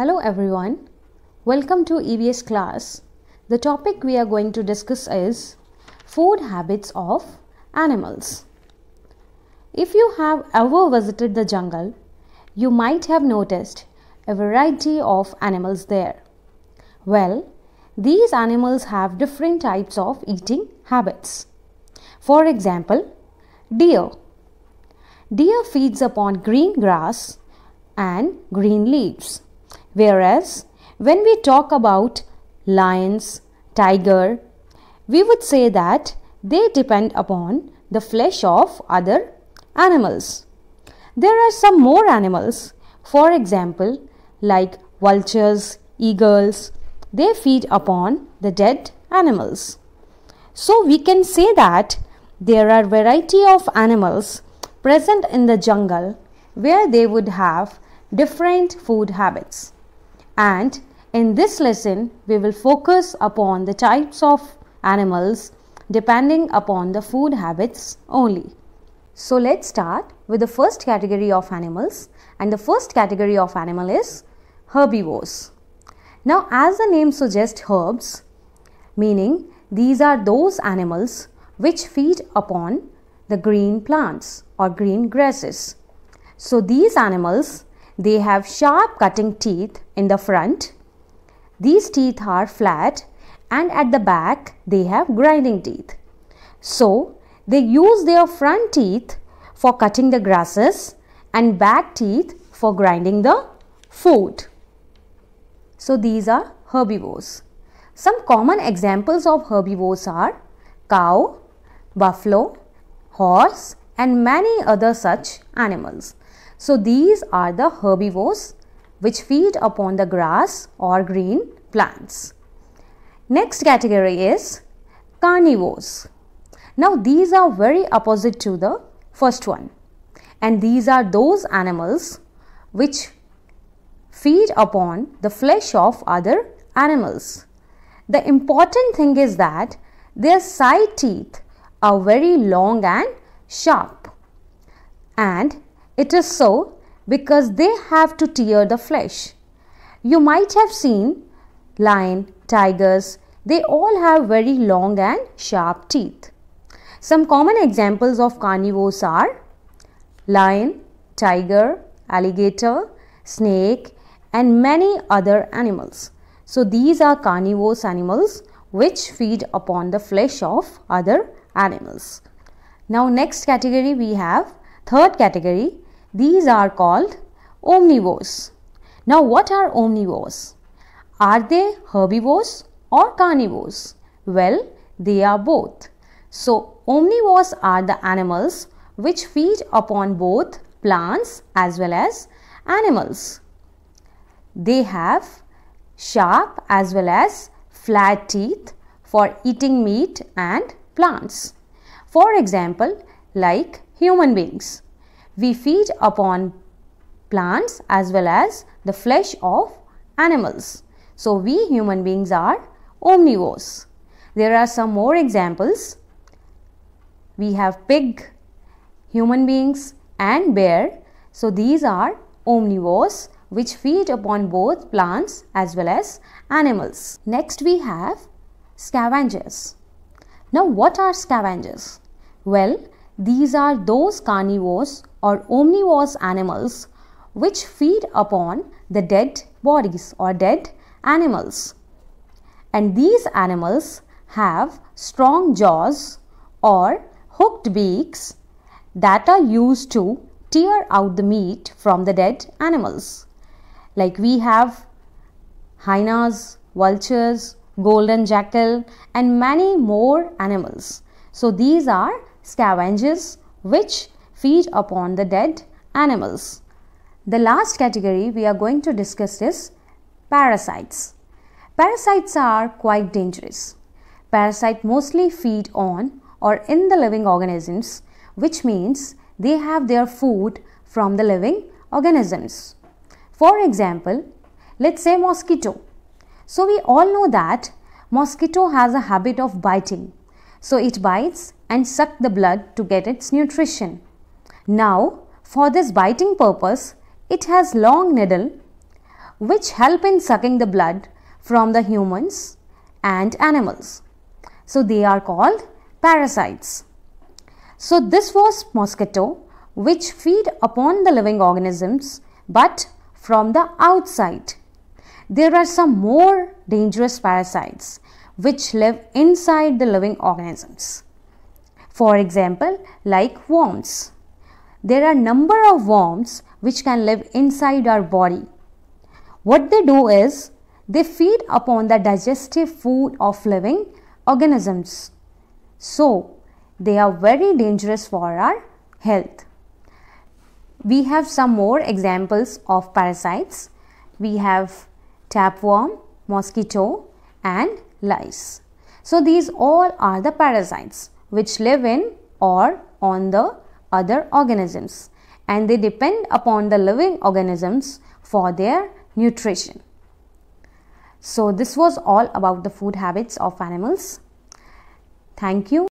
Hello everyone. Welcome to EBS class. The topic we are going to discuss is food habits of animals. If you have ever visited the jungle, you might have noticed a variety of animals there. Well, these animals have different types of eating habits. For example, deer. Deer feeds upon green grass and green leaves Whereas when we talk about lions, tiger, we would say that they depend upon the flesh of other animals. There are some more animals, for example, like vultures, eagles, they feed upon the dead animals. So we can say that there are variety of animals present in the jungle where they would have different food habits and in this lesson we will focus upon the types of animals depending upon the food habits only. So let's start with the first category of animals and the first category of animal is herbivores. Now as the name suggests herbs meaning these are those animals which feed upon the green plants or green grasses. So these animals they have sharp cutting teeth in the front. These teeth are flat and at the back they have grinding teeth. So, they use their front teeth for cutting the grasses and back teeth for grinding the food. So, these are herbivores. Some common examples of herbivores are cow, buffalo, horse and many other such animals. So these are the herbivores which feed upon the grass or green plants. Next category is carnivores. Now these are very opposite to the first one and these are those animals which feed upon the flesh of other animals. The important thing is that their side teeth are very long and sharp and it is so because they have to tear the flesh. You might have seen lion, tigers, they all have very long and sharp teeth. Some common examples of carnivores are lion, tiger, alligator, snake and many other animals. So these are carnivorous animals which feed upon the flesh of other animals. Now next category we have third category these are called omnivores. Now, what are omnivores? Are they herbivores or carnivores? Well, they are both. So, omnivores are the animals which feed upon both plants as well as animals. They have sharp as well as flat teeth for eating meat and plants. For example, like human beings. We feed upon plants as well as the flesh of animals. So, we human beings are omnivores. There are some more examples. We have pig, human beings and bear. So, these are omnivores which feed upon both plants as well as animals. Next we have scavengers. Now what are scavengers? Well, these are those carnivores or omnivorous animals which feed upon the dead bodies or dead animals. And these animals have strong jaws or hooked beaks that are used to tear out the meat from the dead animals. Like we have hyenas, vultures, golden jackal, and many more animals. So, these are scavengers which feed upon the dead animals. The last category we are going to discuss is parasites. Parasites are quite dangerous. Parasites mostly feed on or in the living organisms, which means they have their food from the living organisms. For example, let's say mosquito. So we all know that mosquito has a habit of biting. So it bites and sucks the blood to get its nutrition. Now for this biting purpose, it has long needle which help in sucking the blood from the humans and animals. So they are called parasites. So this was mosquito which feed upon the living organisms but from the outside. There are some more dangerous parasites which live inside the living organisms. For example, like worms there are number of worms which can live inside our body. What they do is they feed upon the digestive food of living organisms. So, they are very dangerous for our health. We have some more examples of parasites. We have tapeworm, mosquito and lice. So, these all are the parasites which live in or on the other organisms and they depend upon the living organisms for their nutrition. So, this was all about the food habits of animals. Thank you.